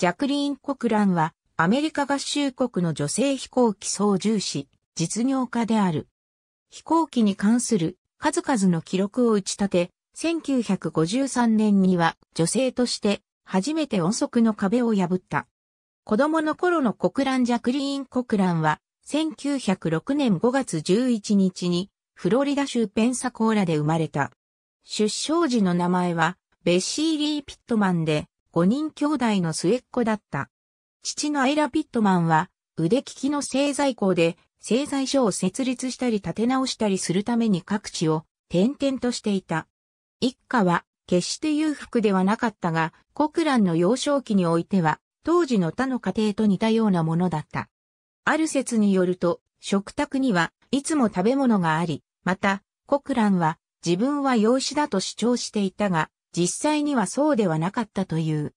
ジャクリーン・コクランは、アメリカ合衆国の女性飛行機操縦士、実業家である。飛行機に関する数々の記録を打ち立て、1953年には女性として初めて音速の壁を破った。子供の頃の国ン・ジャクリーン・コクランは、1906年5月11日に、フロリダ州ペンサコーラで生まれた。出生時の名前は、ベッシー・リー・ピットマンで、5人兄弟の末っ子だった。父のアイラ・ピットマンは、腕利きの製材工で、製材所を設立したり建て直したりするために各地を転々としていた。一家は、決して裕福ではなかったが、コクランの幼少期においては、当時の他の家庭と似たようなものだった。ある説によると、食卓にはいつも食べ物があり、また、コクランは自分は養子だと主張していたが、実際にはそうではなかったという。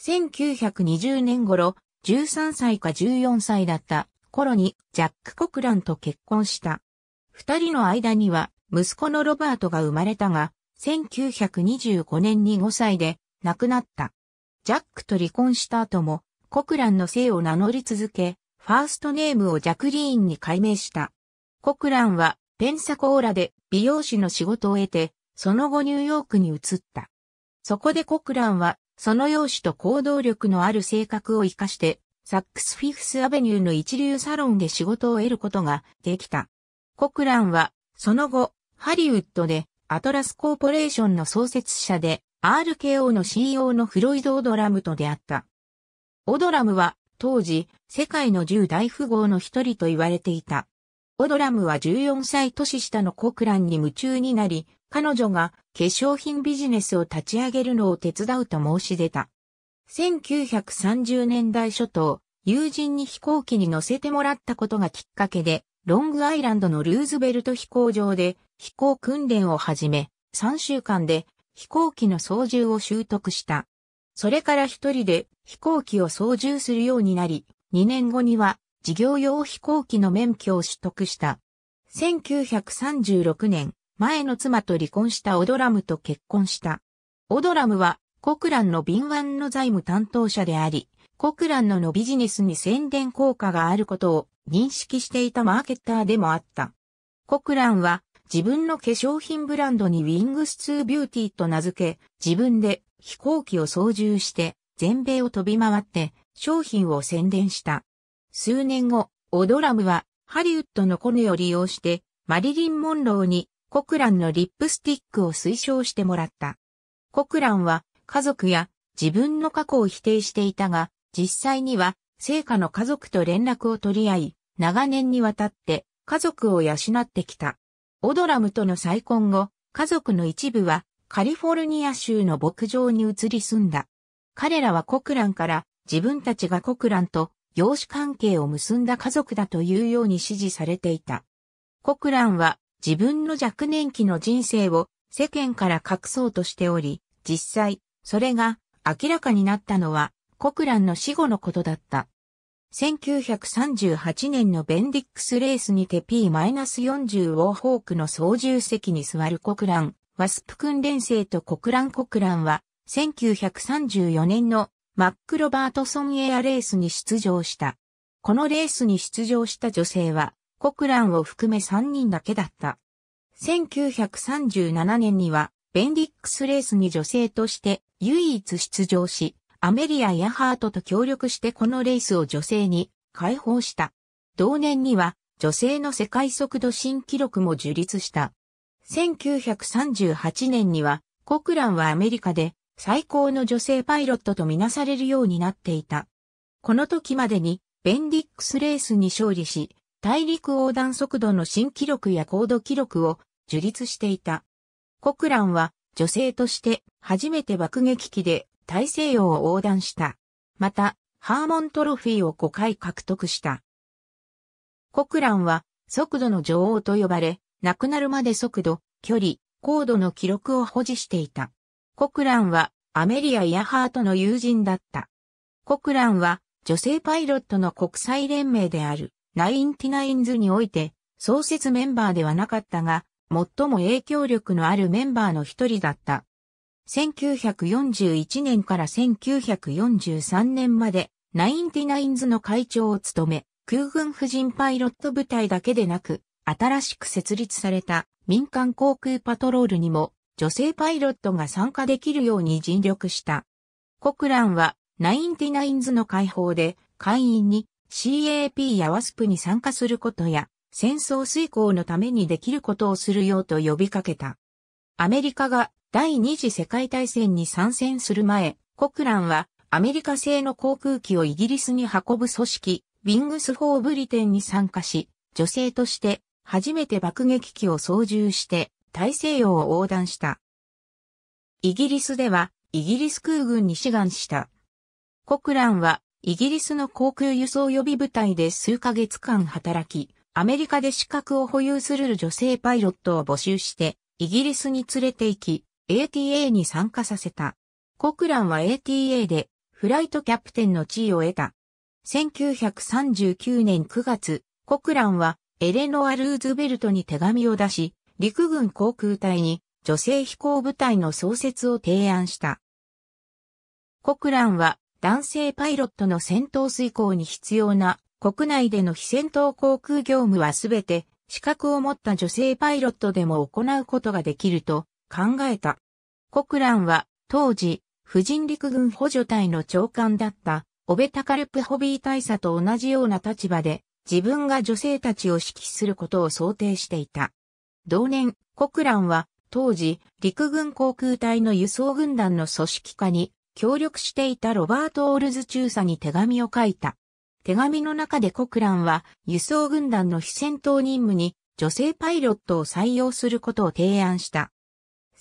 1920年頃、13歳か14歳だった頃にジャック・コクランと結婚した。二人の間には息子のロバートが生まれたが、1925年に5歳で亡くなった。ジャックと離婚した後も、コクランの姓を名乗り続け、ファーストネームをジャクリーンに改名した。コクランはペンサコーラで美容師の仕事を得て、その後ニューヨークに移った。そこでコクランは、その容姿と行動力のある性格を活かして、サックスフィフスアベニューの一流サロンで仕事を得ることができた。コクランは、その後、ハリウッドで、アトラスコーポレーションの創設者で、RKO の CEO のフロイド・オドラムと出会った。オドラムは、当時、世界の10大富豪の一人と言われていた。オドラムは14歳年下のコクランに夢中になり、彼女が化粧品ビジネスを立ち上げるのを手伝うと申し出た。1930年代初頭、友人に飛行機に乗せてもらったことがきっかけで、ロングアイランドのルーズベルト飛行場で飛行訓練を始め、3週間で飛行機の操縦を習得した。それから一人で飛行機を操縦するようになり、2年後には事業用飛行機の免許を取得した。1936年、前の妻と離婚したオドラムと結婚した。オドラムは、コクランの敏腕の財務担当者であり、コクランのビジネスに宣伝効果があることを認識していたマーケッターでもあった。コクランは自分の化粧品ブランドにウィングスツービューティーと名付け、自分で飛行機を操縦して全米を飛び回って商品を宣伝した。数年後、オドラムはハリウッドのコネを利用してマリリン・モンローにコクランのリップスティックを推奨してもらった。コクランは家族や自分の過去を否定していたが、実際には聖火の家族と連絡を取り合い、長年にわたって家族を養ってきた。オドラムとの再婚後、家族の一部はカリフォルニア州の牧場に移り住んだ。彼らはコクランから自分たちがコクランと養子関係を結んだ家族だというように指示されていた。コクランは自分の若年期の人生を世間から隠そうとしており、実際、それが明らかになったのは、コクランの死後のことだった。1938年のベンディックスレースにて P-40 ウォーホークの操縦席に座るコクラン、ワスプ訓練生とコクランコクランは、1934年のマック・ロバートソンエアレースに出場した。このレースに出場した女性は、コクランを含め3人だけだった。1937年には、ベンディックスレースに女性として唯一出場し、アメリア・ヤハートと協力してこのレースを女性に解放した。同年には女性の世界速度新記録も樹立した。1938年にはコクランはアメリカで最高の女性パイロットとみなされるようになっていた。この時までにベンディックスレースに勝利し、大陸横断速度の新記録や高度記録を樹立していた。コクランは女性として初めて爆撃機で大西洋を横断した。また、ハーモントロフィーを5回獲得した。コクランは速度の女王と呼ばれ、亡くなるまで速度、距離、高度の記録を保持していた。コクランはアメリア・イヤハートの友人だった。コクランは女性パイロットの国際連盟であるナインティナインズにおいて創設メンバーではなかったが、最も影響力のあるメンバーの一人だった。1941年から1943年まで、ナインティナインズの会長を務め、空軍婦人パイロット部隊だけでなく、新しく設立された民間航空パトロールにも女性パイロットが参加できるように尽力した。コクランはナインティナインズの解放で会員に CAP や WASP に参加することや、戦争遂行のためにできることをするようと呼びかけた。アメリカが第二次世界大戦に参戦する前、コクランはアメリカ製の航空機をイギリスに運ぶ組織、ウィングス・フォー・ブリテンに参加し、女性として初めて爆撃機を操縦して大西洋を横断した。イギリスではイギリス空軍に志願した。コクランはイギリスの航空輸送予備部隊で数ヶ月間働き、アメリカで資格を保有する女性パイロットを募集して、イギリスに連れて行き、ATA に参加させた。コクランは ATA でフライトキャプテンの地位を得た。1939年9月、コクランはエレノア・ルーズベルトに手紙を出し、陸軍航空隊に女性飛行部隊の創設を提案した。コクランは男性パイロットの戦闘遂行に必要な国内での非戦闘航空業務はすべて資格を持った女性パイロットでも行うことができると考えた。コクランは当時、婦人陸軍補助隊の長官だったオベタカルプホビー大佐と同じような立場で自分が女性たちを指揮することを想定していた。同年、コクランは当時陸軍航空隊の輸送軍団の組織化に協力していたロバート・オールズ中佐に手紙を書いた。手紙の中でコクランは輸送軍団の非戦闘任務に女性パイロットを採用することを提案した。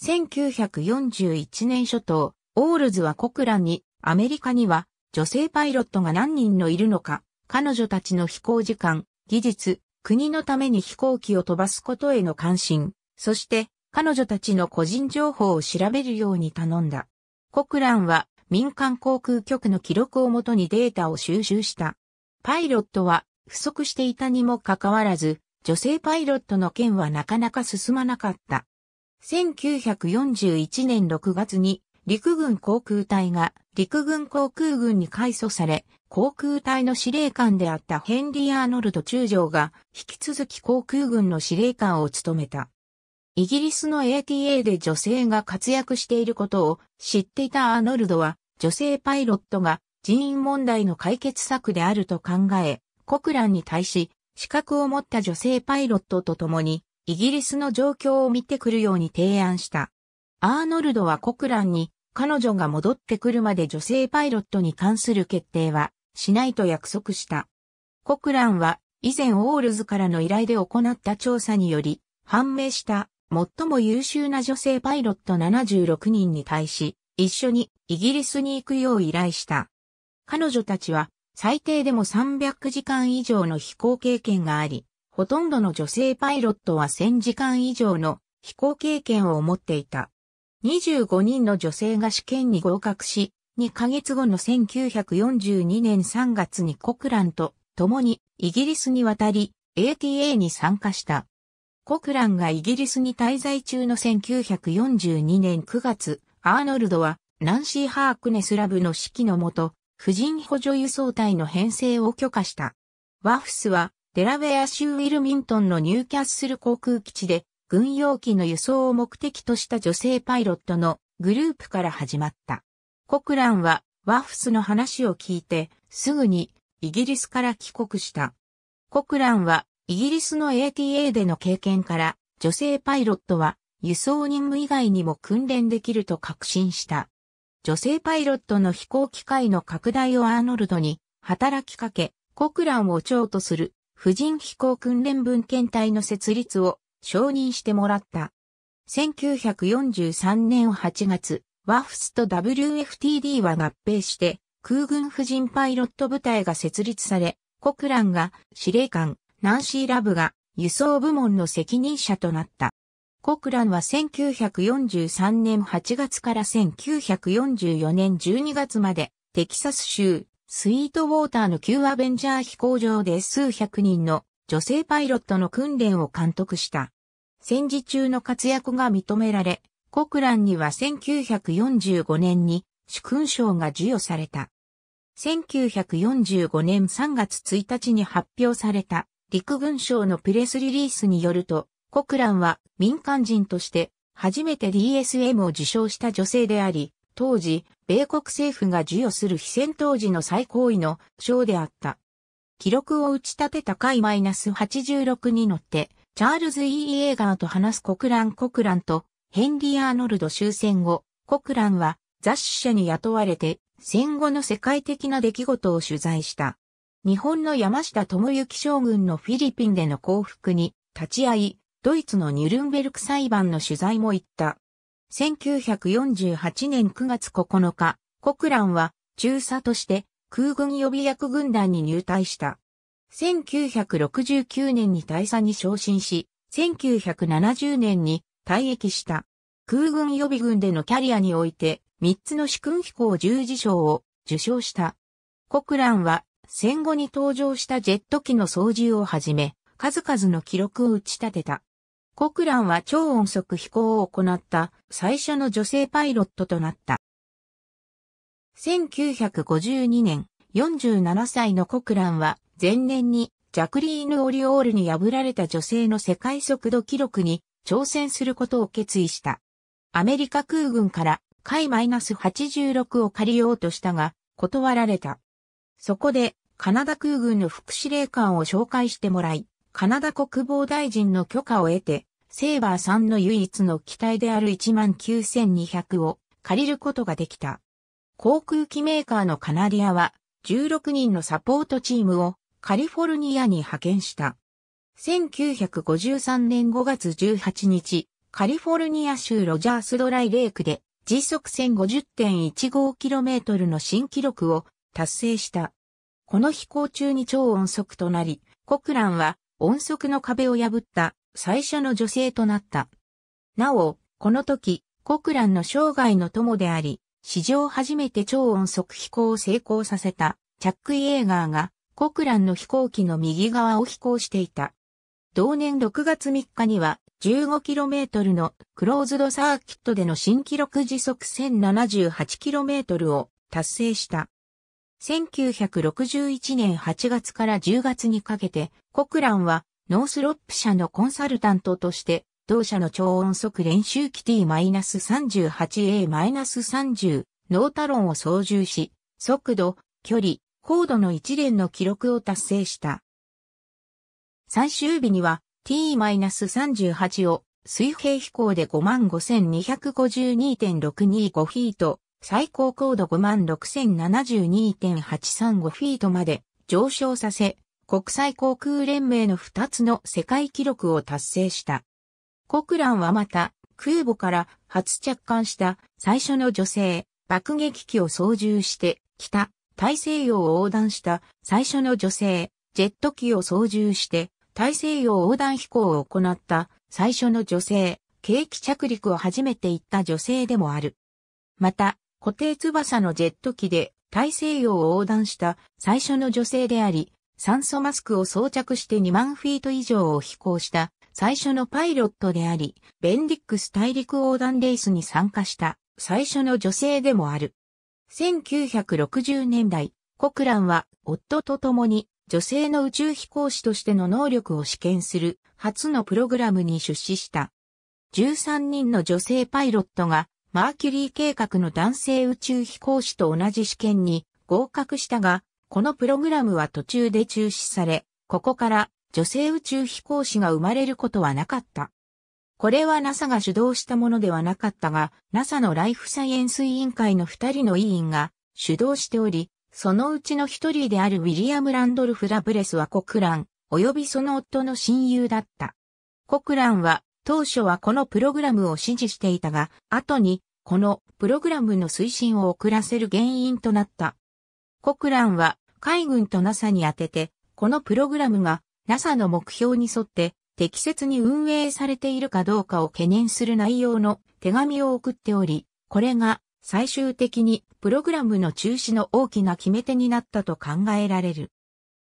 1941年初頭、オールズはコクランにアメリカには女性パイロットが何人のいるのか、彼女たちの飛行時間、技術、国のために飛行機を飛ばすことへの関心、そして彼女たちの個人情報を調べるように頼んだ。コクランは民間航空局の記録をもとにデータを収集した。パイロットは不足していたにもかかわらず、女性パイロットの件はなかなか進まなかった。1941年6月に陸軍航空隊が陸軍航空軍に改組され、航空隊の司令官であったヘンリー・アーノルド中将が引き続き航空軍の司令官を務めた。イギリスの ATA で女性が活躍していることを知っていたアーノルドは、女性パイロットが人員問題の解決策であると考え、コクランに対し、資格を持った女性パイロットと共に、イギリスの状況を見てくるように提案した。アーノルドはコクランに、彼女が戻ってくるまで女性パイロットに関する決定は、しないと約束した。コクランは、以前オールズからの依頼で行った調査により、判明した最も優秀な女性パイロット76人に対し、一緒にイギリスに行くよう依頼した。彼女たちは最低でも300時間以上の飛行経験があり、ほとんどの女性パイロットは1000時間以上の飛行経験を持っていた。25人の女性が試験に合格し、2ヶ月後の1942年3月にコクランと共にイギリスに渡り ATA に参加した。コクランがイギリスに滞在中の1942年9月、アーノルドは、ナンシー・ハークネスラブの指揮のもと、婦人補助輸送隊の編成を許可した。ワフスは、デラウェア州ウィルミントンのニューキャッスル航空基地で、軍用機の輸送を目的とした女性パイロットのグループから始まった。コクランは、ワフスの話を聞いて、すぐに、イギリスから帰国した。コクランは、イギリスの ATA での経験から、女性パイロットは輸送任務以外にも訓練できると確信した。女性パイロットの飛行機会の拡大をアーノルドに働きかけ、コクランを長とする婦人飛行訓練文献隊の設立を承認してもらった。1943年8月、ワフスと WFTD は合併して空軍婦人パイロット部隊が設立され、コクランが司令官、ナンシー・ラブが輸送部門の責任者となった。コクランは1943年8月から1944年12月までテキサス州スイートウォーターの旧アベンジャー飛行場で数百人の女性パイロットの訓練を監督した。戦時中の活躍が認められ、コクランには1945年に主勲章が授与された。1945年3月1日に発表された陸軍省のプレスリリースによると、コクランは民間人として初めて DSM を受賞した女性であり、当時、米国政府が授与する非戦闘時の最高位の賞であった。記録を打ち立てた回マイナス86に乗って、チャールズ・ E・ エーガーと話すコクラン・コクランとヘンリー・アーノルド終戦後、コクランは雑誌社に雇われて戦後の世界的な出来事を取材した。日本の山下智之将軍のフィリピンでの降伏に立ち会い、ドイツのニュルンベルク裁判の取材も行った。1948年9月9日、国蘭は中佐として空軍予備役軍団に入隊した。1969年に大佐に昇進し、1970年に退役した。空軍予備軍でのキャリアにおいて、3つの主君飛行十字章を受章した。国蘭は戦後に登場したジェット機の操縦をはじめ、数々の記録を打ち立てた。コクランは超音速飛行を行った最初の女性パイロットとなった。1952年、47歳のコクランは前年にジャクリーヌ・オリオールに破られた女性の世界速度記録に挑戦することを決意した。アメリカ空軍から海 -86 を借りようとしたが、断られた。そこで、カナダ空軍の副司令官を紹介してもらい、カナダ国防大臣の許可を得て、セーバーさんの唯一の機体である19,200を借りることができた。航空機メーカーのカナディアは16人のサポートチームをカリフォルニアに派遣した。1953年5月18日、カリフォルニア州ロジャースドライレイクで時速 1050.15km の新記録を達成した。この飛行中に超音速となり、コクランは音速の壁を破った最初の女性となった。なお、この時、コクランの生涯の友であり、史上初めて超音速飛行を成功させたチャック・イエーガーがコクランの飛行機の右側を飛行していた。同年6月3日には 15km のクローズドサーキットでの新記録時速 1078km を達成した。1961年8月から10月にかけて、コクランはノースロップ社のコンサルタントとして、同社の超音速練習機 T-38A-30 ノータロンを操縦し、速度、距離、高度の一連の記録を達成した。最終日には T-38 を水平飛行で55,252.625フィート、最高高度56,072.835フィートまで上昇させ、国際航空連盟の2つの世界記録を達成した。コクランはまた、空母から初着艦した最初の女性、爆撃機を操縦して、北、大西洋を横断した最初の女性、ジェット機を操縦して、大西洋横断飛行を行った最初の女性、景気着陸を初めて行った女性でもある。また、固定翼のジェット機で大西洋を横断した最初の女性であり、酸素マスクを装着して2万フィート以上を飛行した最初のパイロットであり、ベンディックス大陸横断レースに参加した最初の女性でもある。1960年代、コクランは夫と共に女性の宇宙飛行士としての能力を試験する初のプログラムに出資した。13人の女性パイロットがマーキュリー計画の男性宇宙飛行士と同じ試験に合格したが、このプログラムは途中で中止され、ここから女性宇宙飛行士が生まれることはなかった。これは NASA が主導したものではなかったが、NASA のライフサイエンス委員会の二人の委員が主導しており、そのうちの一人であるウィリアム・ランドルフ・ラブレスはコクラン、及びその夫の親友だった。コクランは当初はこのプログラムを支持していたが、後に、このプログラムの推進を遅らせる原因となった。コクランは海軍と NASA に当てて、このプログラムが NASA の目標に沿って適切に運営されているかどうかを懸念する内容の手紙を送っており、これが最終的にプログラムの中止の大きな決め手になったと考えられる。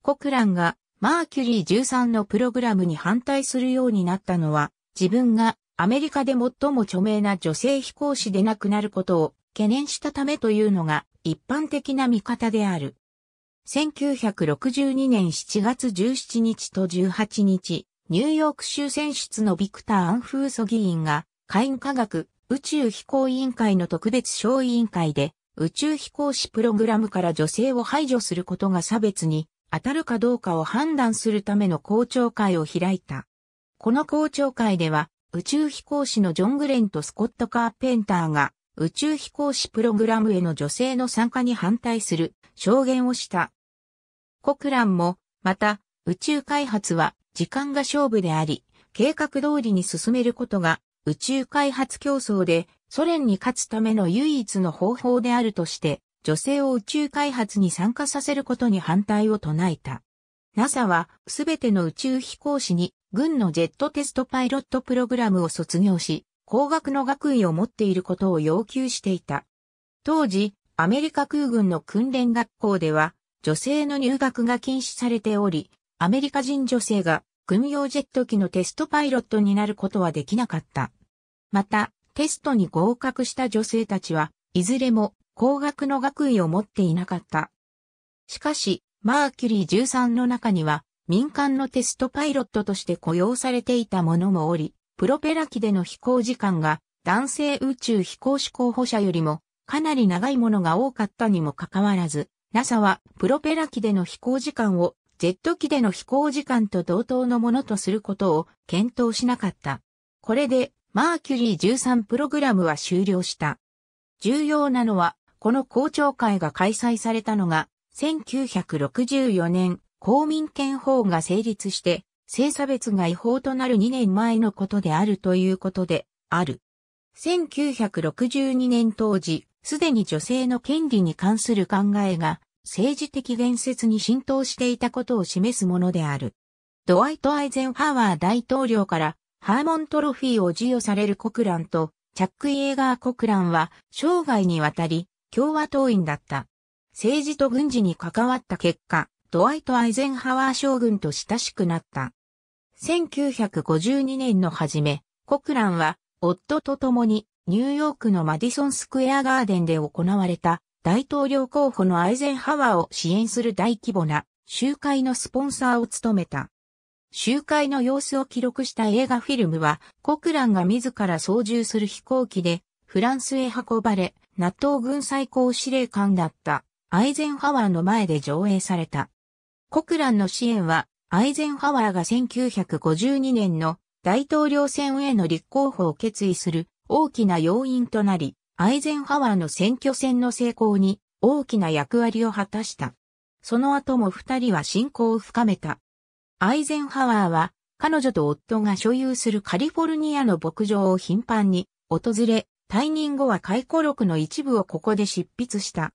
コクランがマーキュリー13のプログラムに反対するようになったのは自分がアメリカで最も著名な女性飛行士でなくなることを懸念したためというのが一般的な見方である。1962年7月17日と18日、ニューヨーク州選出のビクター・アンフーソ議員が、会員科学宇宙飛行委員会の特別小委員会で、宇宙飛行士プログラムから女性を排除することが差別に当たるかどうかを判断するための公聴会を開いた。この公聴会では、宇宙飛行士のジョン・グレンとスコット・カーペンターが、宇宙飛行士プログラムへの女性の参加に反対する証言をした。コクランも、また、宇宙開発は時間が勝負であり、計画通りに進めることが宇宙開発競争でソ連に勝つための唯一の方法であるとして、女性を宇宙開発に参加させることに反対を唱えた。NASA はすべての宇宙飛行士に軍のジェットテストパイロットプログラムを卒業し、工学の学位を持っていることを要求していた。当時、アメリカ空軍の訓練学校では、女性の入学が禁止されており、アメリカ人女性が軍用ジェット機のテストパイロットになることはできなかった。また、テストに合格した女性たちは、いずれも工学の学位を持っていなかった。しかし、マーキュリー13の中には、民間のテストパイロットとして雇用されていた者もおり、プロペラ機での飛行時間が男性宇宙飛行士候補者よりもかなり長いものが多かったにもかかわらず、NASA はプロペラ機での飛行時間をジェット機での飛行時間と同等のものとすることを検討しなかった。これでマーキュリー13プログラムは終了した。重要なのは、この公聴会が開催されたのが1964年公民権法が成立して、性差別が違法となる2年前のことであるということで、ある。1962年当時、すでに女性の権利に関する考えが政治的言説に浸透していたことを示すものである。ドワイト・アイゼンハワー大統領からハーモントロフィーを授与されるコクランとチャック・イエーガー・コクランは生涯にわたり共和党員だった。政治と軍事に関わった結果、ドワイト・アイゼンハワー将軍と親しくなった。1952年の初め、コクランは夫と共にニューヨークのマディソンスクエアガーデンで行われた大統領候補のアイゼンハワーを支援する大規模な集会のスポンサーを務めた。集会の様子を記録した映画フィルムは、コクランが自ら操縦する飛行機でフランスへ運ばれ、納豆軍最高司令官だったアイゼンハワーの前で上映された。コクランの支援は、アイゼンハワーが1952年の大統領選への立候補を決意する大きな要因となり、アイゼンハワーの選挙戦の成功に大きな役割を果たした。その後も二人は信仰を深めた。アイゼンハワーは、彼女と夫が所有するカリフォルニアの牧場を頻繁に訪れ、退任後は回顧録の一部をここで執筆した。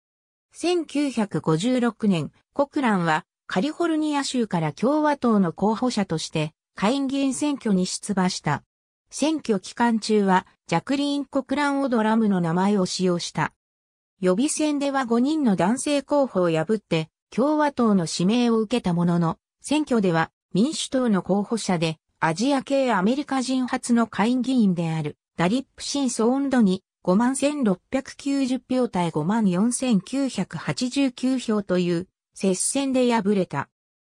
1956年、コクランはカリフォルニア州から共和党の候補者として、下院議員選挙に出馬した。選挙期間中は、ジャクリーン・コクラン・オドラムの名前を使用した。予備選では5人の男性候補を破って、共和党の指名を受けたものの、選挙では民主党の候補者で、アジア系アメリカ人初の下院議員である、ダリップ・シン・ソーンドに、5万1690票対5万4989票という接戦で敗れた。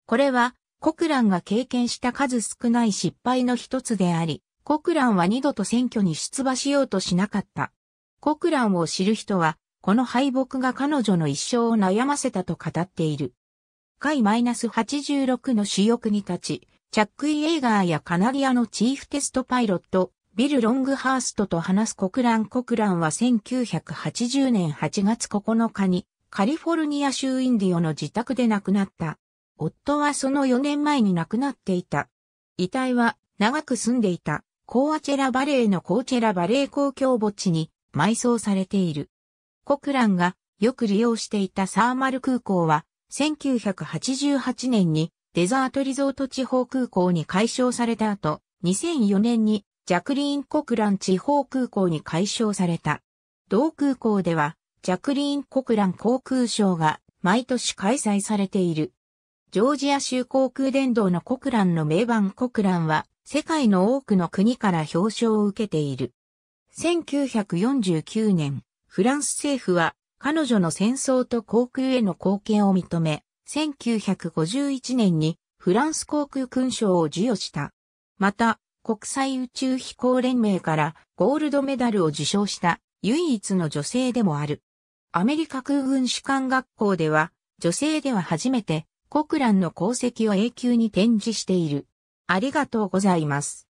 これは、コクランが経験した数少ない失敗の一つであり、コクランは二度と選挙に出馬しようとしなかった。コクランを知る人は、この敗北が彼女の一生を悩ませたと語っている。回 -86 の主翼に立ち、チャックイ・エーガーやカナリアのチーフテストパイロット、ビル・ロングハーストと話す国ク国ンは1980年8月9日にカリフォルニア州インディオの自宅で亡くなった。夫はその4年前に亡くなっていた。遺体は長く住んでいたコーアチェラバレーのコーチェラバレー公共墓地に埋葬されている。コクランがよく利用していたサーマル空港は1988年にデザートリゾート地方空港に解消された後、2004年にジャクリーン・コクラン地方空港に解消された。同空港ではジャクリーン・コクラン航空賞が毎年開催されている。ジョージア州航空伝道のコクランの名番コクランは世界の多くの国から表彰を受けている。1949年、フランス政府は彼女の戦争と航空への貢献を認め、1951年にフランス航空勲章を授与した。また、国際宇宙飛行連盟からゴールドメダルを受賞した唯一の女性でもある。アメリカ空軍士官学校では、女性では初めて、国蘭の功績を永久に展示している。ありがとうございます。